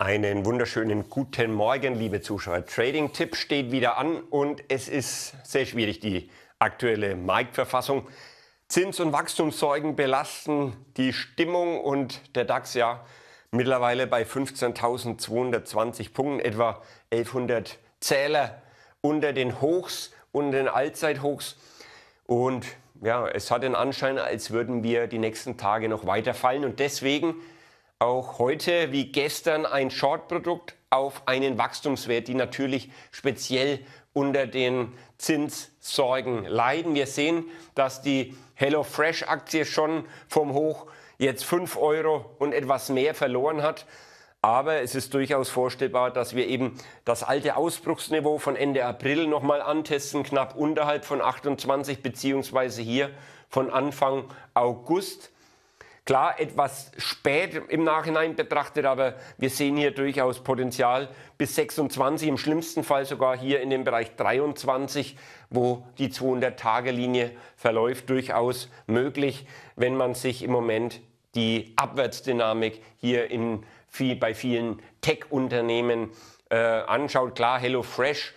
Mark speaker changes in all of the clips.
Speaker 1: Einen wunderschönen guten Morgen, liebe Zuschauer. Trading-Tipp steht wieder an und es ist sehr schwierig, die aktuelle Marktverfassung. Zins- und Wachstumssorgen belasten die Stimmung und der DAX ja mittlerweile bei 15.220 Punkten, etwa 1100 Zähler unter den Hochs und den Allzeithochs. Und ja, es hat den Anschein, als würden wir die nächsten Tage noch weiterfallen und deswegen auch heute wie gestern ein Short-Produkt auf einen Wachstumswert, die natürlich speziell unter den Zinssorgen leiden. Wir sehen, dass die HelloFresh-Aktie schon vom Hoch jetzt 5 Euro und etwas mehr verloren hat. Aber es ist durchaus vorstellbar, dass wir eben das alte Ausbruchsniveau von Ende April nochmal antesten, knapp unterhalb von 28 beziehungsweise hier von Anfang August. Klar, etwas spät im Nachhinein betrachtet, aber wir sehen hier durchaus Potenzial bis 26, im schlimmsten Fall sogar hier in dem Bereich 23, wo die 200-Tage-Linie verläuft, durchaus möglich, wenn man sich im Moment die Abwärtsdynamik hier in, bei vielen Tech-Unternehmen äh, anschaut. Klar, HelloFresh,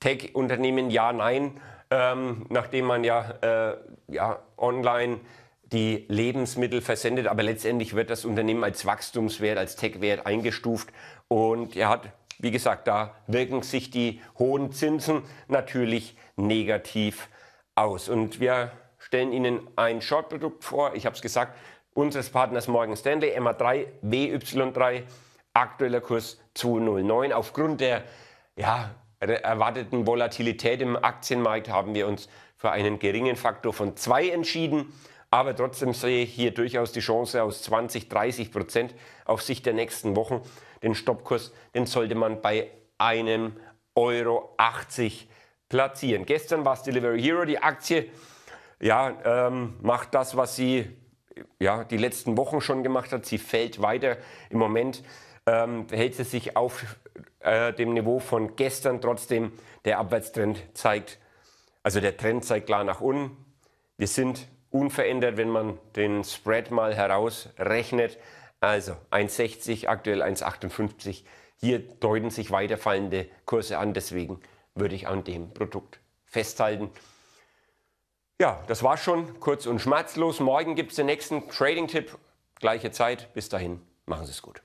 Speaker 1: Tech-Unternehmen, ja, nein, ähm, nachdem man ja, äh, ja online die Lebensmittel versendet, aber letztendlich wird das Unternehmen als Wachstumswert, als Tech-Wert eingestuft und er hat, wie gesagt, da wirken sich die hohen Zinsen natürlich negativ aus. Und wir stellen Ihnen ein Short-Produkt vor, ich habe es gesagt, unseres Partners Morgan Stanley, MA3, WY3, aktueller Kurs 209. Aufgrund der ja, erwarteten Volatilität im Aktienmarkt haben wir uns für einen geringen Faktor von 2 entschieden. Aber trotzdem sehe ich hier durchaus die Chance aus 20, 30 Prozent auf Sicht der nächsten Wochen. Den Stoppkurs, den sollte man bei einem Euro 80 platzieren. Gestern war es Delivery Hero, die Aktie ja, ähm, macht das, was sie ja, die letzten Wochen schon gemacht hat. Sie fällt weiter. Im Moment ähm, hält sie sich auf äh, dem Niveau von gestern. Trotzdem, der Abwärtstrend zeigt, also der Trend zeigt klar nach unten. Wir sind unverändert, wenn man den Spread mal herausrechnet. Also 1,60, aktuell 1,58. Hier deuten sich weiter fallende Kurse an, deswegen würde ich an dem Produkt festhalten. Ja, das war schon kurz und schmerzlos. Morgen gibt es den nächsten Trading-Tipp. Gleiche Zeit. Bis dahin, machen Sie es gut.